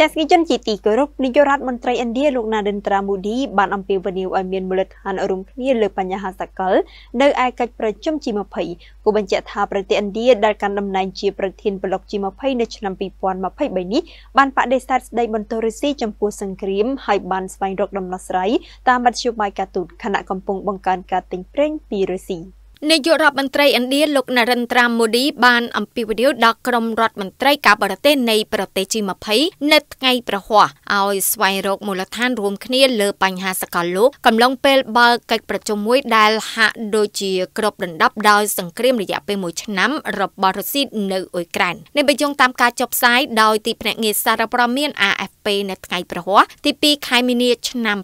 ទស្សនិកជនជាទីគោរពនាយករដ្ឋមន្ត្រីឥណ្ឌាលោក Narendra Modi បានអំពាវនាវឲ្យមានមូលដ្ឋានរួមគ្នាលើបញ្ហាសកលនៅឯកិច្ចប្រជុំ G20 គូបញ្ជាក់ថាប្រទេសឥណ្ឌាដែលកាន់តំណែងជាប្រធានប្លុក G20 នៅឆ្នាំ2023នេះបានបដិសេធស្ដីបន្ទរស៊ីចំពោះសង្គ្រាមហើយបានស្វែងរកដំណោះស្រាយតាមមធ្យោបាយការទូតខណៈកំពុងបង្កើនការទិញប្រេងពីរុស្ស៊ី។នាយករដ្ឋមន្ត្រីឥណ្ឌាលោក Narendra Modi បាន អំពាវនាវដល់ក្រុមរដ្ឋមន្ត្រីការបរទេសនៃប្រទេស G20 នៅថ្ងៃប្រហ័សឲ្យស្វែងរកមូលដ្ឋាន រួមគ្នា លើបញ្ហាសកលលោកកំឡុងពេលបើកកិច្ចប្រជុំមួយដែលហាក់ដូចជាគ្របដណ្ដប់ដោយសង្គ្រាមរយៈពេល1ឆ្នាំ របស់រុស្ស៊ីនៅអ៊ុយក្រែននេះបញ្យងតាមការចុះផ្សាយដោយទីភ្នាក់ងារសារព័ត៌មាន AFP ពេនៅថ្ងៃប្រហ័សទី2ខែមីនាឆ្នាំ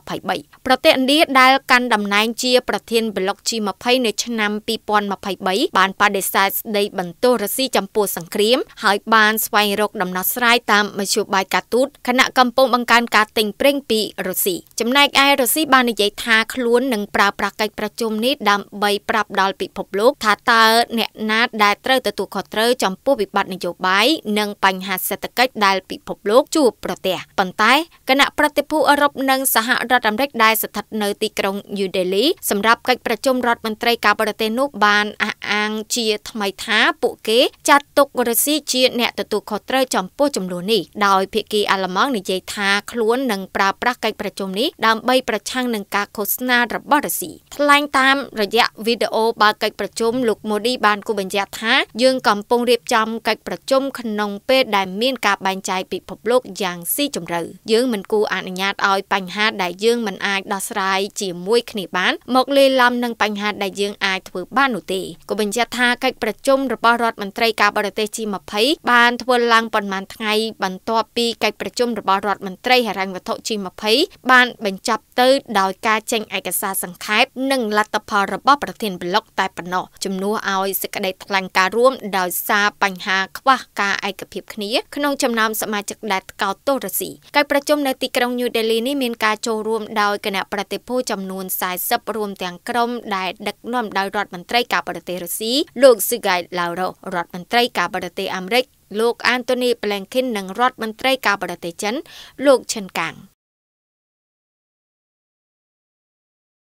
2023ប្រទេសឥណ្ឌាដែលកាន់តំណែងជាប្រធានប្លុក G20 នៅឆ្នាំ2023បានបដិសេធស្ដីបន្ទោសរុស្ស៊ីចំពោះសង្គ្រាមហើយបានស្វែងរកដំណោះស្រាយតាមមធ្យោបាយការទូតគណៈកម្ពុជាបង្កើនការទិញប្រេងពីរុស្ស៊ីចំណែកឯរុស្ស៊ីបាននិយាយថាខ្លួននឹងប្រើប្រាស់កិច្ចប្រជុំនេះដើម្បីប្រាប់ដល់ពិភពលោកថាតើអ្នកណាដែលត្រូវទទួលខុសត្រូវចំពោះវិបត្តិនយោបាយនិងបញ្ហាសេដ្ឋកិច្ចដែលពិភពលោកជួបប្រទេសប៉ុន្តែគណៈប្រតិភូអឺរ៉ុបនិង សហរដ្ឋអាមេរិកដែលស្ថិតនៅទីក្រុងញូដេលីសម្រាប់កិច្ចប្រជុំរដ្ឋមន្ត្រីការបរទេសនោះបានអះងជាថ្មីថាពួកគេចាត់ទុករុស្ស៊ីជាអ្នកទទួលខុសត្រូវចំពោះចំនួននេះដោយភាគីអាល្លឺម៉ង់និយាយថាខ្លួននឹងប្រើប្រាស់កិច្ចប្រជុំនេះដើម្បីប្រឆាំងនឹងការឃោសនារបស់រុស្ស៊ីថ្លែងតាមរយៈវីដេអូបើកកិច្ចប្រជុំលោកម៉ូឌីបានគូបញ្ជាក់ថាយើងកំពុងរៀបចំកិច្ចប្រជុំក្នុងពេលដែលមានការបែងចែកពិភពលោកយ៉ាងស៊ីជម្រៅយើងមិនគួរអនុញ្ញាតឲ្យបញ្ហាដែលយើងមិនអាចដោះស្រាយជាមួយគ្នាបាន មកលេឡំនឹងបញ្ហាដែលយើងអាចធ្វើបាននោះទេក៏បញ្ជាក់ថាកិច្ចប្រជុំរបស់រដ្ឋមន្ត្រីការបរទេស G20 បានធ្វើឡើងប៉ុន្មានថ្ងៃបន្ទាប់ពីកិច្ចប្រជុំរបស់រដ្ឋមន្ត្រីហិរញ្ញវត្ថុ G20 បានបញ្ចប់ទៅដោយការចេញឯកសារសង្ខេបនិងលទ្ធផលរបស់ប្រធានប្លុកតែប៉ុណ្ណោះជំនួសឲ្យសេចក្តីថ្លែងការណ៍រួមដោយសារបញ្ហាខ្វះការឯកភាពគ្នា ក្នុងចំណោមសមាជិកដែលថ្កោលទោសរុស្ស៊ីកិច្ចប្រជុំនៅទីក្រុង New Delhi នេះមានការចូលរួមដោយគណៈប្រតិភូចំនួន40រួមទាំងក្រុមដែលដឹកនាំដោយដោយរដ្ឋមន្ត្រីការបរទេសរុស្ស៊ីលោកស៊ូហ្គៃឡាវរ៉ូរដ្ឋមន្ត្រីការបរទេសអាមេរិកលោកអានតូនីប្លែងខិននិងរដ្ឋមន្ត្រីការបរទេសចិនលោកឈិនកាង